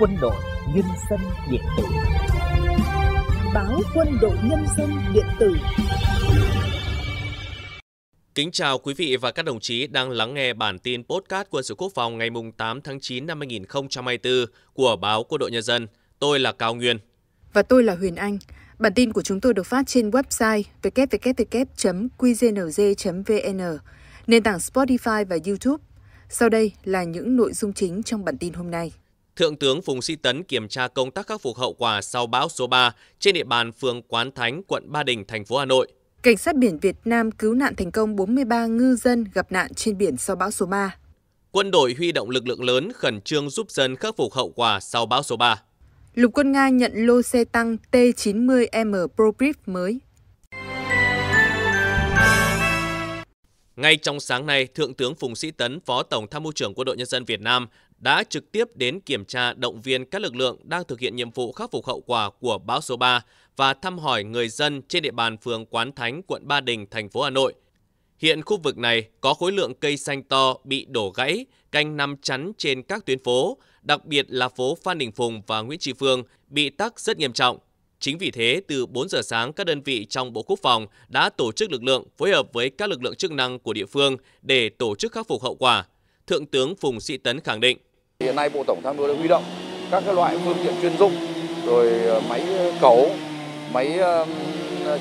quân đội nhân dân điện tử báo quân đội nhân dân điện tử Kính chào quý vị và các đồng chí đang lắng nghe bản tin podcast quân sự quốc phòng ngày 8 tháng 9 năm 2024 của báo Quân đội Nhân dân. Tôi là Cao Nguyên. Và tôi là Huyền Anh. Bản tin của chúng tôi được phát trên website www.qgnz.vn, nền tảng Spotify và YouTube. Sau đây là những nội dung chính trong bản tin hôm nay. Thượng tướng Phùng Si Tấn kiểm tra công tác khắc phục hậu quả sau bão số 3 trên địa bàn phường Quán Thánh, quận Ba Đình, thành phố Hà Nội. Cảnh sát biển Việt Nam cứu nạn thành công 43 ngư dân gặp nạn trên biển sau bão số 3. Quân đội huy động lực lượng lớn khẩn trương giúp dân khắc phục hậu quả sau bão số 3. Lục quân Nga nhận lô xe tăng T-90M Progrip mới. Ngay trong sáng nay, Thượng tướng Phùng Sĩ Tấn, Phó Tổng tham mưu trưởng Quân đội Nhân dân Việt Nam đã trực tiếp đến kiểm tra động viên các lực lượng đang thực hiện nhiệm vụ khắc phục hậu quả của bão số 3 và thăm hỏi người dân trên địa bàn phường Quán Thánh, quận Ba Đình, thành phố Hà Nội. Hiện khu vực này có khối lượng cây xanh to bị đổ gãy, canh nằm chắn trên các tuyến phố, đặc biệt là phố Phan Đình Phùng và Nguyễn Tri Phương bị tắc rất nghiêm trọng. Chính vì thế, từ 4 giờ sáng, các đơn vị trong Bộ Quốc phòng đã tổ chức lực lượng phối hợp với các lực lượng chức năng của địa phương để tổ chức khắc phục hậu quả. Thượng tướng Phùng Sĩ Tấn khẳng định, Hiện nay Bộ Tổng tham mưu đã huy động các cái loại phương tiện chuyên dụng, rồi ờ, máy ờ, cẩu, máy ờ,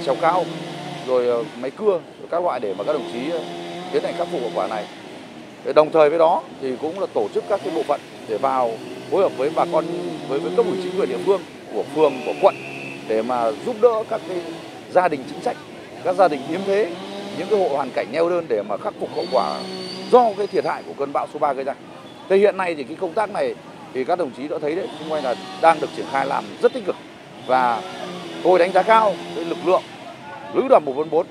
trèo cao, rồi máy cưa, rồi các loại để mà các đồng chí tiến hành khắc phục hậu quả này. Đồng thời với đó thì cũng là tổ chức các cái bộ phận để vào phối hợp với bà con với với cấp ủy chính quyền địa phương của phường của quận để mà giúp đỡ các cái gia đình chính sách, các gia đình yếu thế, những cái hộ hoàn cảnh neo đơn để mà khắc phục hậu quả do cái thiệt hại của cơn bão số 3 gây ra thế hiện nay thì cái công tác này thì các đồng chí đã thấy đấy xung quanh là đang được triển khai làm rất tích cực và tôi đánh giá cao cái lực lượng lữ đoàn 144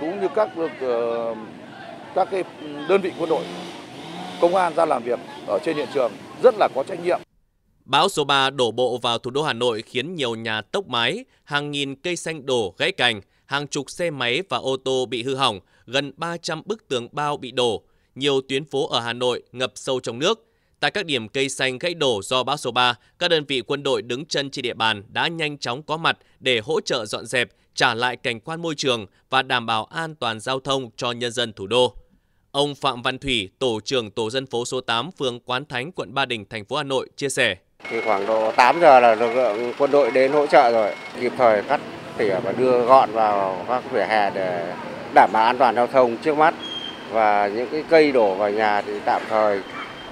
cũng như các lực ờ, các cái đơn vị quân đội công an ra làm việc ở trên hiện trường rất là có trách nhiệm. Bão số 3 đổ bộ vào thủ đô Hà Nội khiến nhiều nhà tốc mái, hàng nghìn cây xanh đổ gãy cành, hàng chục xe máy và ô tô bị hư hỏng, gần 300 bức tường bao bị đổ, nhiều tuyến phố ở Hà Nội ngập sâu trong nước. Tại các điểm cây xanh gãy đổ do bão số 3, các đơn vị quân đội đứng chân trên địa bàn đã nhanh chóng có mặt để hỗ trợ dọn dẹp, trả lại cảnh quan môi trường và đảm bảo an toàn giao thông cho nhân dân thủ đô. Ông Phạm Văn Thủy, tổ trưởng tổ dân phố số 8 phường Quán Thánh, quận Ba Đình, thành phố Hà Nội chia sẻ: thì khoảng độ 8 giờ là lực lượng quân đội đến hỗ trợ rồi, kịp thời cắt tỉa và đưa gọn vào các vỉa hè để đảm bảo an toàn giao thông trước mắt và những cái cây đổ vào nhà thì tạm thời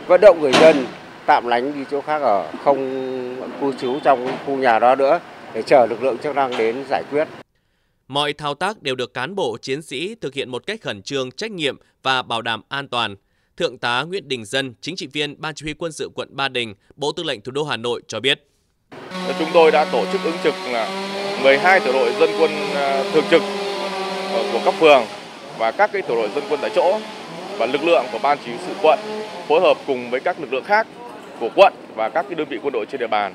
vận động người dân tạm lánh đi chỗ khác ở không cư trú trong khu nhà đó nữa để chờ lực lượng chức năng đến giải quyết. Mọi thao tác đều được cán bộ chiến sĩ thực hiện một cách khẩn trương, trách nhiệm và bảo đảm an toàn. Thượng tá Nguyễn Đình Dân, chính trị viên Ban chỉ huy quân sự quận Ba Đình, Bộ Tư lệnh Thủ đô Hà Nội cho biết. Chúng tôi đã tổ chức ứng trực là 12 tiểu đội dân quân à, thường trực của cấp phường và các cái tiểu đội dân quân tại chỗ và lực lượng của ban chỉ huy sự quận phối hợp cùng với các lực lượng khác của quận và các cái đơn vị quân đội trên địa bàn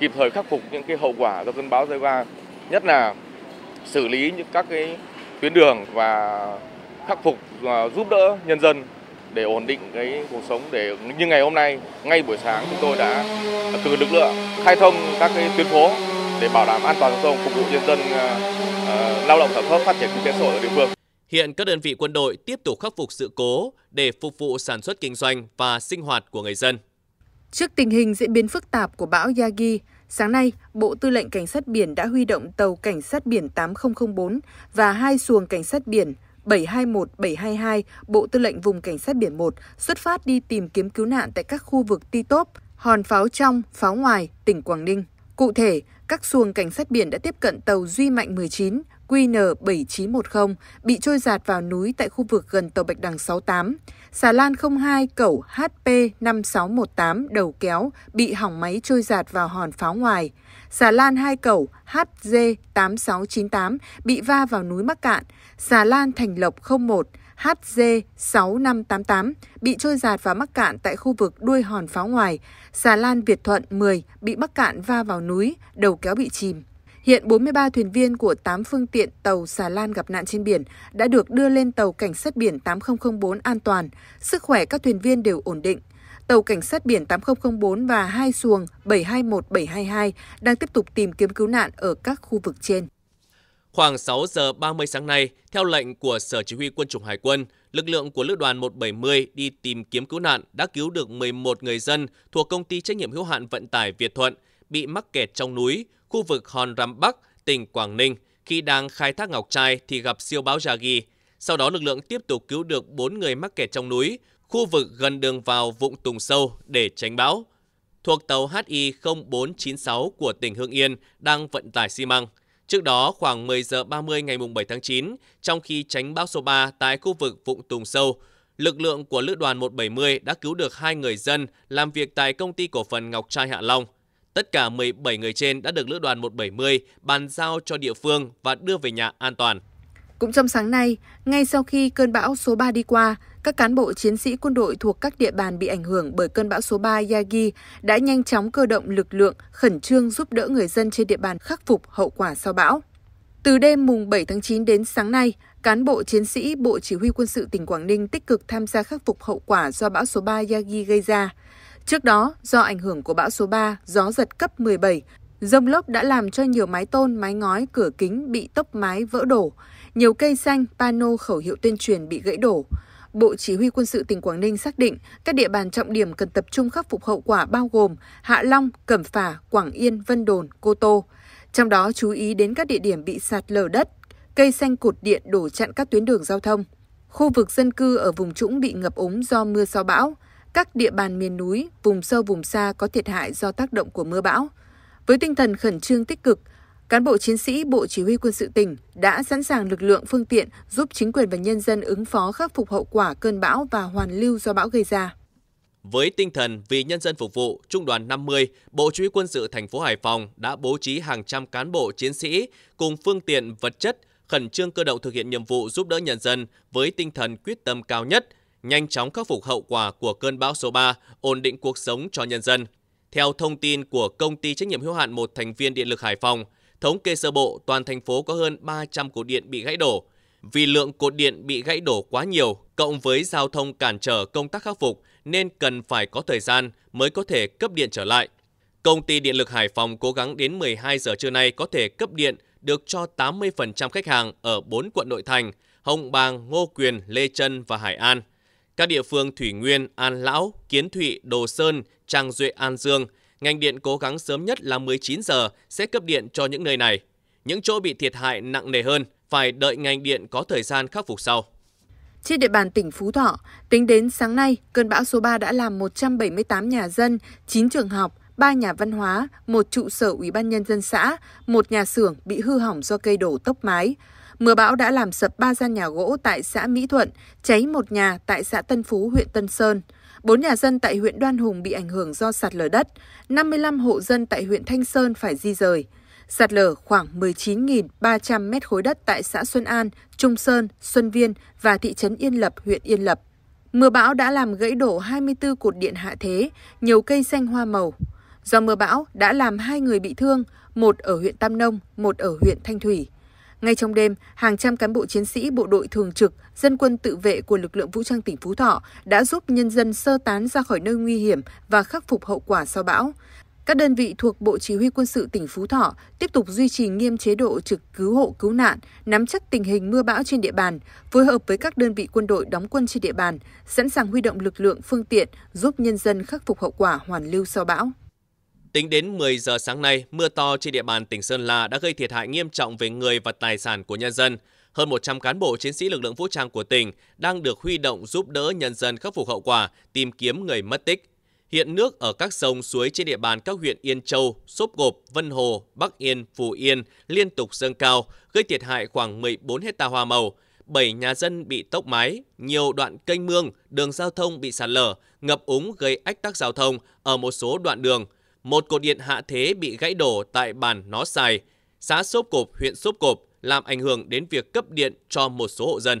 kịp thời khắc phục những cái hậu quả do cơn bão gây ra nhất là xử lý những các cái tuyến đường và khắc phục và giúp đỡ nhân dân để ổn định cái cuộc sống để như ngày hôm nay ngay buổi sáng chúng tôi đã cử lực lượng khai thông các cái tuyến phố để bảo đảm an toàn giao thông phục vụ nhân dân uh, lao động sản xuất phát triển kinh tế xã hội ở địa phương Hiện các đơn vị quân đội tiếp tục khắc phục sự cố để phục vụ sản xuất kinh doanh và sinh hoạt của người dân. Trước tình hình diễn biến phức tạp của bão Yagi, sáng nay, Bộ Tư lệnh Cảnh sát biển đã huy động tàu Cảnh sát biển 8004 và hai xuồng Cảnh sát biển 721, 722, Bộ Tư lệnh Vùng Cảnh sát Biển 1 xuất phát đi tìm kiếm cứu nạn tại các khu vực Ti Tốp, Hòn Pháo Trong, Pháo Ngoài, tỉnh Quảng Ninh. Cụ thể, các xuồng cảnh sát biển đã tiếp cận tàu Duy Mạnh 19, QN7910 bị trôi giạt vào núi tại khu vực gần tàu Bạch Đằng 68. Xà lan 02 cẩu HP5618 đầu kéo bị hỏng máy trôi giạt vào hòn pháo ngoài. Xà lan 2 cẩu HG8698 bị va vào núi Mắc Cạn. Xà lan Thành Lộc 01 HG6588 bị trôi giạt và mắc cạn tại khu vực đuôi hòn pháo ngoài. Xà lan Việt Thuận 10 bị mắc cạn va vào núi, đầu kéo bị chìm. Hiện 43 thuyền viên của 8 phương tiện tàu xà lan gặp nạn trên biển đã được đưa lên tàu cảnh sát biển 8004 an toàn, sức khỏe các thuyền viên đều ổn định. Tàu cảnh sát biển 8004 và hai xuồng 721722 đang tiếp tục tìm kiếm cứu nạn ở các khu vực trên. Khoảng 6 giờ 30 sáng nay, theo lệnh của Sở Chỉ huy Quân chủng Hải quân, lực lượng của Lữ đoàn 170 đi tìm kiếm cứu nạn đã cứu được 11 người dân thuộc công ty trách nhiệm hữu hạn vận tải Việt Thuận bị mắc kẹt trong núi, khu vực Hòn Rắm Bắc, tỉnh Quảng Ninh, khi đang khai thác ngọc trai thì gặp siêu bão Yagi. Sau đó lực lượng tiếp tục cứu được 4 người mắc kẹt trong núi, khu vực gần đường vào vụng Tùng Sâu để tránh bão. Thuộc tàu HI 0496 của tỉnh Hưng Yên đang vận tải xi măng. Trước đó khoảng 10 giờ 30 ngày 7 tháng 9, trong khi tránh bão số 3 tại khu vực vụng Tùng Sâu, lực lượng của Lữ đoàn 170 đã cứu được hai người dân làm việc tại công ty cổ phần Ngọc Trai Hạ Long. Tất cả 17 người trên đã được Lữ đoàn 170 bàn giao cho địa phương và đưa về nhà an toàn. Cũng trong sáng nay, ngay sau khi cơn bão số 3 đi qua, các cán bộ chiến sĩ quân đội thuộc các địa bàn bị ảnh hưởng bởi cơn bão số 3 Yagi đã nhanh chóng cơ động lực lượng khẩn trương giúp đỡ người dân trên địa bàn khắc phục hậu quả sau bão. Từ đêm mùng 7 tháng 9 đến sáng nay, cán bộ chiến sĩ Bộ Chỉ huy Quân sự tỉnh Quảng Ninh tích cực tham gia khắc phục hậu quả do bão số 3 Yagi gây ra – Trước đó, do ảnh hưởng của bão số 3, gió giật cấp 17, rông lốc đã làm cho nhiều mái tôn, mái ngói, cửa kính bị tốc mái vỡ đổ. Nhiều cây xanh, pano khẩu hiệu tuyên truyền bị gãy đổ. Bộ Chỉ huy Quân sự tỉnh Quảng Ninh xác định các địa bàn trọng điểm cần tập trung khắc phục hậu quả bao gồm Hạ Long, Cẩm Phả, Quảng Yên, Vân Đồn, Cô Tô. Trong đó chú ý đến các địa điểm bị sạt lở đất, cây xanh cột điện đổ chặn các tuyến đường giao thông. Khu vực dân cư ở vùng trũng bị ngập úng do mưa sau bão, các địa bàn miền núi, vùng sâu vùng xa có thiệt hại do tác động của mưa bão. Với tinh thần khẩn trương tích cực, cán bộ chiến sĩ Bộ Chỉ huy Quân sự tỉnh đã sẵn sàng lực lượng phương tiện giúp chính quyền và nhân dân ứng phó khắc phục hậu quả cơn bão và hoàn lưu do bão gây ra. Với tinh thần vì nhân dân phục vụ, Trung đoàn 50, Bộ Chỉ huy Quân sự thành phố Hải Phòng đã bố trí hàng trăm cán bộ chiến sĩ cùng phương tiện vật chất khẩn trương cơ động thực hiện nhiệm vụ giúp đỡ nhân dân với tinh thần quyết tâm cao nhất – nhanh chóng khắc phục hậu quả của cơn bão số 3, ổn định cuộc sống cho nhân dân. Theo thông tin của công ty trách nhiệm hữu hạn một thành viên điện lực Hải Phòng, thống kê sơ bộ toàn thành phố có hơn 300 cột điện bị gãy đổ. Vì lượng cột điện bị gãy đổ quá nhiều, cộng với giao thông cản trở công tác khắc phục nên cần phải có thời gian mới có thể cấp điện trở lại. Công ty Điện lực Hải Phòng cố gắng đến 12 giờ trưa nay có thể cấp điện được cho 80% khách hàng ở 4 quận nội thành, Hồng Bàng, Ngô Quyền, Lê Trân và Hải An – các địa phương Thủy Nguyên, An Lão, Kiến Thụy, Đồ Sơn, Trang Duệ, An Dương, ngành điện cố gắng sớm nhất là 19 giờ sẽ cấp điện cho những nơi này. Những chỗ bị thiệt hại nặng nề hơn phải đợi ngành điện có thời gian khắc phục sau. Trên địa bàn tỉnh Phú Thọ, tính đến sáng nay, cơn bão số 3 đã làm 178 nhà dân, 9 trường học, 3 nhà văn hóa, một trụ sở ủy ban nhân dân xã, một nhà xưởng bị hư hỏng do cây đổ tốc mái. Mưa bão đã làm sập 3 gian nhà gỗ tại xã Mỹ Thuận, cháy một nhà tại xã Tân Phú, huyện Tân Sơn. 4 nhà dân tại huyện Đoan Hùng bị ảnh hưởng do sạt lở đất, 55 hộ dân tại huyện Thanh Sơn phải di rời. Sạt lở khoảng 19.300 mét khối đất tại xã Xuân An, Trung Sơn, Xuân Viên và thị trấn Yên Lập, huyện Yên Lập. Mưa bão đã làm gãy đổ 24 cột điện hạ thế, nhiều cây xanh hoa màu. Do mưa bão đã làm hai người bị thương, một ở huyện Tam Nông, một ở huyện Thanh Thủy. Ngay trong đêm, hàng trăm cán bộ chiến sĩ bộ đội thường trực, dân quân tự vệ của lực lượng vũ trang tỉnh Phú Thọ đã giúp nhân dân sơ tán ra khỏi nơi nguy hiểm và khắc phục hậu quả sau bão. Các đơn vị thuộc Bộ Chỉ huy Quân sự tỉnh Phú Thọ tiếp tục duy trì nghiêm chế độ trực cứu hộ cứu nạn, nắm chắc tình hình mưa bão trên địa bàn, phối hợp với các đơn vị quân đội đóng quân trên địa bàn, sẵn sàng huy động lực lượng phương tiện giúp nhân dân khắc phục hậu quả hoàn lưu sau bão. Tính đến 10 giờ sáng nay, mưa to trên địa bàn tỉnh Sơn La đã gây thiệt hại nghiêm trọng về người và tài sản của nhân dân. Hơn 100 cán bộ chiến sĩ lực lượng vũ trang của tỉnh đang được huy động giúp đỡ nhân dân khắc phục hậu quả, tìm kiếm người mất tích. Hiện nước ở các sông suối trên địa bàn các huyện Yên Châu, Sốp Gộp, Vân Hồ, Bắc Yên, Phú Yên liên tục dâng cao, gây thiệt hại khoảng 14 hecta hoa màu. 7 nhà dân bị tốc mái, nhiều đoạn kênh mương, đường giao thông bị sạt lở, ngập úng gây ách tắc giao thông ở một số đoạn đường – một cột điện hạ thế bị gãy đổ tại bản Nó Xài, xã Sốp Cộp, huyện Sốp Cộp, làm ảnh hưởng đến việc cấp điện cho một số hộ dân.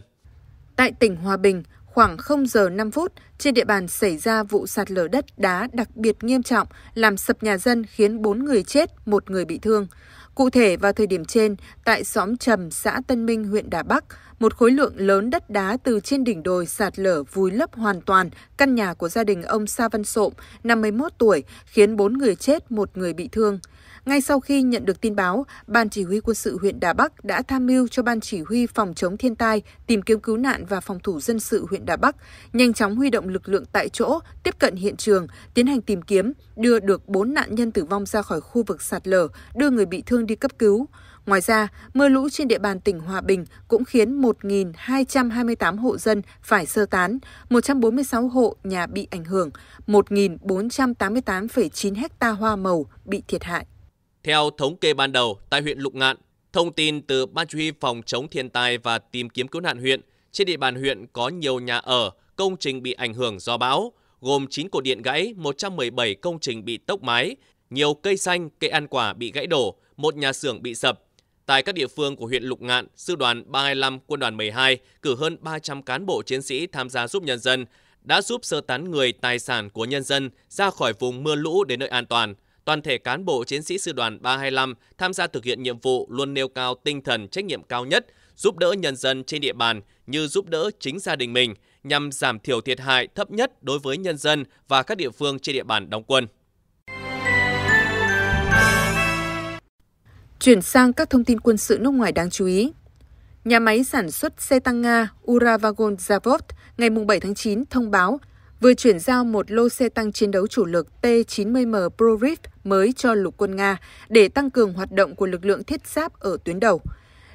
Tại tỉnh Hòa Bình, khoảng 0 giờ 5 phút, trên địa bàn xảy ra vụ sạt lở đất đá đặc biệt nghiêm trọng, làm sập nhà dân khiến 4 người chết, một người bị thương. Cụ thể, vào thời điểm trên, tại xóm Trầm, xã Tân Minh, huyện Đà Bắc, một khối lượng lớn đất đá từ trên đỉnh đồi sạt lở vùi lấp hoàn toàn căn nhà của gia đình ông Sa Văn Sộm, 51 tuổi, khiến 4 người chết, một người bị thương. Ngay sau khi nhận được tin báo, Ban Chỉ huy quân sự huyện Đà Bắc đã tham mưu cho Ban Chỉ huy phòng chống thiên tai, tìm kiếm cứu nạn và phòng thủ dân sự huyện Đà Bắc nhanh chóng huy động lực lượng tại chỗ, tiếp cận hiện trường, tiến hành tìm kiếm, đưa được 4 nạn nhân tử vong ra khỏi khu vực sạt lở, đưa người bị thương đi cấp cứu. Ngoài ra, mưa lũ trên địa bàn tỉnh Hòa Bình cũng khiến 1.228 hộ dân phải sơ tán, 146 hộ nhà bị ảnh hưởng, 1.488,9 hecta hoa màu bị thiệt hại. Theo thống kê ban đầu, tại huyện Lục Ngạn, thông tin từ Ban Chỉ huy Phòng chống thiên tai và tìm kiếm cứu nạn huyện, trên địa bàn huyện có nhiều nhà ở, công trình bị ảnh hưởng do bão, gồm 9 cột điện gãy, 117 công trình bị tốc mái, nhiều cây xanh, cây ăn quả bị gãy đổ, một nhà xưởng bị sập, Tại các địa phương của huyện Lục Ngạn, Sư đoàn 325 Quân đoàn 12 cử hơn 300 cán bộ chiến sĩ tham gia giúp nhân dân, đã giúp sơ tán người tài sản của nhân dân ra khỏi vùng mưa lũ đến nơi an toàn. Toàn thể cán bộ chiến sĩ Sư đoàn 325 tham gia thực hiện nhiệm vụ luôn nêu cao tinh thần trách nhiệm cao nhất, giúp đỡ nhân dân trên địa bàn như giúp đỡ chính gia đình mình, nhằm giảm thiểu thiệt hại thấp nhất đối với nhân dân và các địa phương trên địa bàn đóng quân. Chuyển sang các thông tin quân sự nước ngoài đáng chú ý. Nhà máy sản xuất xe tăng Nga Uravagon Zavod ngày 7 tháng 9 thông báo vừa chuyển giao một lô xe tăng chiến đấu chủ lực T-90M Prorif mới cho lục quân Nga để tăng cường hoạt động của lực lượng thiết giáp ở tuyến đầu.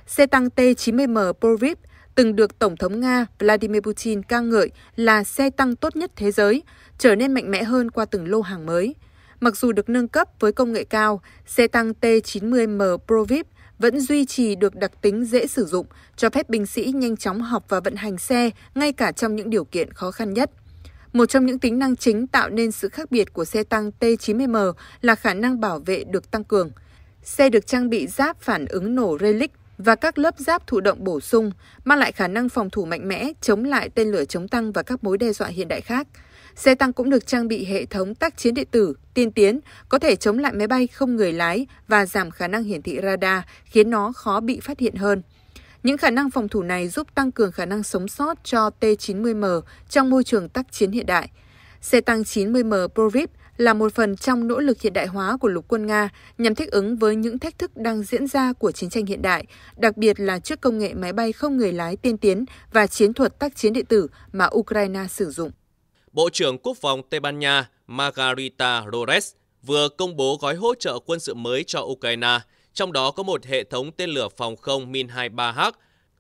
Xe tăng T-90M Prorif từng được Tổng thống Nga Vladimir Putin ca ngợi là xe tăng tốt nhất thế giới, trở nên mạnh mẽ hơn qua từng lô hàng mới – Mặc dù được nâng cấp với công nghệ cao, xe tăng T-90M Provip vẫn duy trì được đặc tính dễ sử dụng, cho phép binh sĩ nhanh chóng học và vận hành xe ngay cả trong những điều kiện khó khăn nhất. Một trong những tính năng chính tạo nên sự khác biệt của xe tăng T-90M là khả năng bảo vệ được tăng cường. Xe được trang bị giáp phản ứng nổ Relic và các lớp giáp thụ động bổ sung, mang lại khả năng phòng thủ mạnh mẽ chống lại tên lửa chống tăng và các mối đe dọa hiện đại khác – Xe tăng cũng được trang bị hệ thống tác chiến điện tử tiên tiến, có thể chống lại máy bay không người lái và giảm khả năng hiển thị radar, khiến nó khó bị phát hiện hơn. Những khả năng phòng thủ này giúp tăng cường khả năng sống sót cho T-90M trong môi trường tác chiến hiện đại. Xe tăng 90M Provip là một phần trong nỗ lực hiện đại hóa của lục quân Nga nhằm thích ứng với những thách thức đang diễn ra của chiến tranh hiện đại, đặc biệt là trước công nghệ máy bay không người lái tiên tiến và chiến thuật tác chiến điện tử mà Ukraine sử dụng. Bộ trưởng Quốc phòng Tây Ban Nha Margarita Robles vừa công bố gói hỗ trợ quân sự mới cho Ukraine, trong đó có một hệ thống tên lửa phòng không Min-23H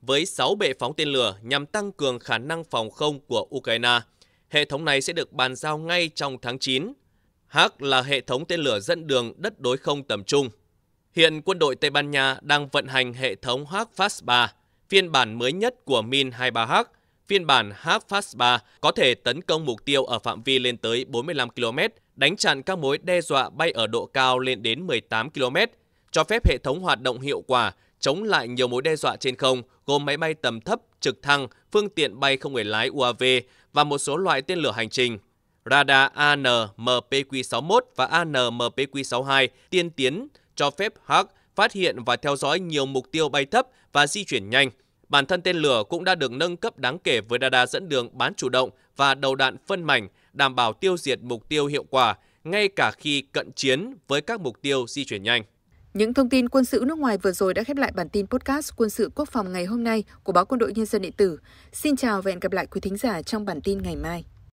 với 6 bệ phóng tên lửa nhằm tăng cường khả năng phòng không của Ukraine. Hệ thống này sẽ được bàn giao ngay trong tháng 9. H là hệ thống tên lửa dẫn đường đất đối không tầm trung. Hiện quân đội Tây Ban Nha đang vận hành hệ thống H-FAST-3, phiên bản mới nhất của Min-23H, phiên bản Hawk 3 có thể tấn công mục tiêu ở phạm vi lên tới 45 km, đánh chặn các mối đe dọa bay ở độ cao lên đến 18 km, cho phép hệ thống hoạt động hiệu quả, chống lại nhiều mối đe dọa trên không, gồm máy bay tầm thấp, trực thăng, phương tiện bay không người lái UAV và một số loại tên lửa hành trình. Radar ANMPQ 61 và ANMPQ 62 tiên tiến cho phép Hawk phát hiện và theo dõi nhiều mục tiêu bay thấp và di chuyển nhanh, Bản thân tên lửa cũng đã được nâng cấp đáng kể với radar dẫn đường bán chủ động và đầu đạn phân mảnh, đảm bảo tiêu diệt mục tiêu hiệu quả, ngay cả khi cận chiến với các mục tiêu di chuyển nhanh. Những thông tin quân sự nước ngoài vừa rồi đã khép lại bản tin podcast Quân sự quốc phòng ngày hôm nay của báo Quân đội Nhân dân điện tử. Xin chào và hẹn gặp lại quý thính giả trong bản tin ngày mai.